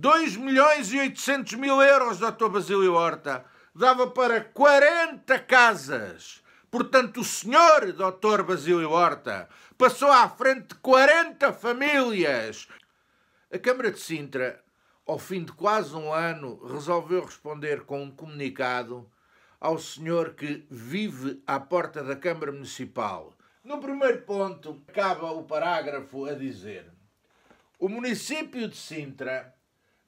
2 milhões e 800 mil euros, doutor Basílio Horta, dava para 40 casas. Portanto, o senhor, doutor Basílio Horta, passou à frente de 40 famílias. A Câmara de Sintra, ao fim de quase um ano, resolveu responder com um comunicado ao senhor que vive à porta da Câmara Municipal. No primeiro ponto, acaba o parágrafo a dizer: O município de Sintra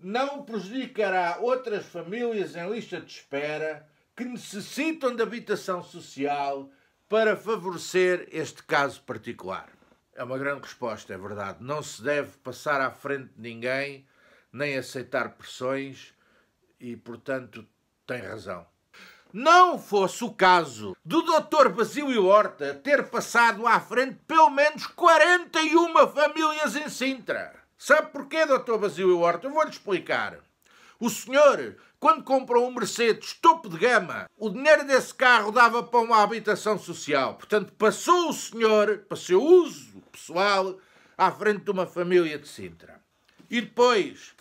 não prejudicará outras famílias em lista de espera que necessitam de habitação social para favorecer este caso particular. É uma grande resposta, é verdade. Não se deve passar à frente de ninguém, nem aceitar pressões, e portanto tem razão. Não fosse o caso do Dr. Basílio Horta ter passado à frente pelo menos 41 famílias em Sintra. Sabe porquê, doutor Basílio Horta? Eu vou-lhe explicar. O senhor, quando comprou um Mercedes topo de gama, o dinheiro desse carro dava para uma habitação social. Portanto, passou o senhor, para seu uso pessoal, à frente de uma família de Sintra. E depois,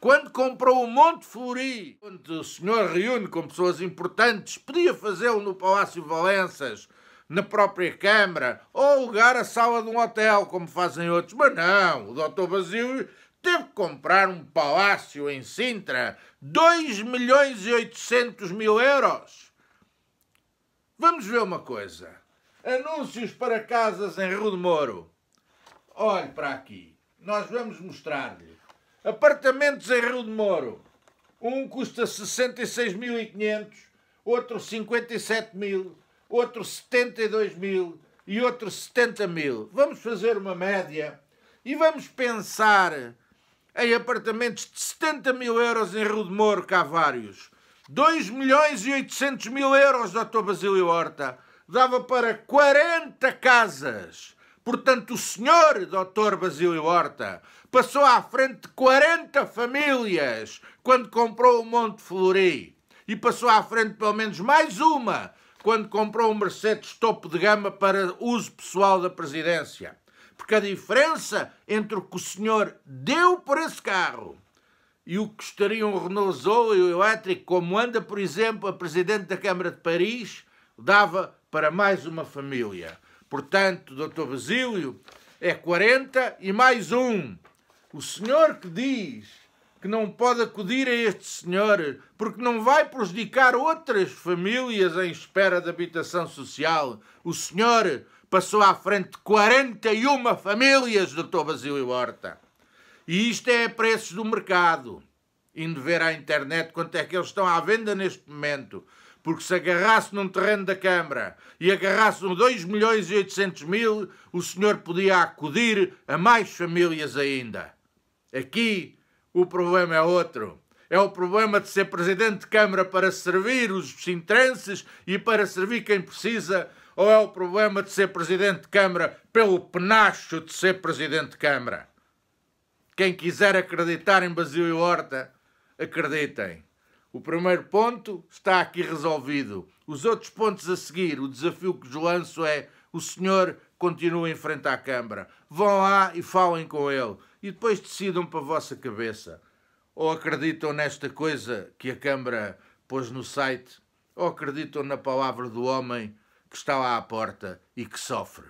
quando comprou o Monte Furi, onde o senhor reúne com pessoas importantes, podia fazê-lo no Palácio Valenças, na própria Câmara ou alugar a sala de um hotel, como fazem outros. Mas não, o Dr. Basílio teve que comprar um palácio em Sintra, 2 milhões e 800 mil euros. Vamos ver uma coisa. Anúncios para casas em Rio de Moro. Olhe para aqui. Nós vamos mostrar-lhe. Apartamentos em Rio de Moro. Um custa 66.500, outro 57 mil outros 72 mil e outros 70 mil. Vamos fazer uma média e vamos pensar em apartamentos de 70 mil euros em Rio de Moro, que há vários. 2 milhões e 800 mil euros, doutor Basílio Horta. Dava para 40 casas. Portanto, o senhor, doutor Basílio Horta, passou à frente de 40 famílias quando comprou o Monte Flori. E passou à frente pelo menos mais uma quando comprou um Mercedes topo de gama para uso pessoal da presidência. Porque a diferença entre o que o senhor deu por esse carro e o que custaria um Renault Zoe elétrico, como anda, por exemplo, a presidente da Câmara de Paris, dava para mais uma família. Portanto, Dr. Basílio, é 40 e mais um. O senhor que diz que não pode acudir a este senhor porque não vai prejudicar outras famílias em espera de habitação social. O senhor passou à frente de 41 famílias, doutor Basílio Horta. E isto é a preços do mercado. Indo ver à internet quanto é que eles estão à venda neste momento. Porque se agarrasse num terreno da Câmara e agarrasse 2 milhões e 800 mil, o senhor podia acudir a mais famílias ainda. Aqui o problema é outro. É o problema de ser presidente de Câmara para servir os sintrenses e para servir quem precisa, ou é o problema de ser presidente de Câmara pelo penacho de ser presidente de Câmara? Quem quiser acreditar em Basílio Horta, acreditem. O primeiro ponto está aqui resolvido. Os outros pontos a seguir, o desafio que vos lanço é: o senhor continuem em frente à Câmara, vão lá e falem com ele e depois decidam para a vossa cabeça. Ou acreditam nesta coisa que a Câmara pôs no site, ou acreditam na palavra do homem que está lá à porta e que sofre.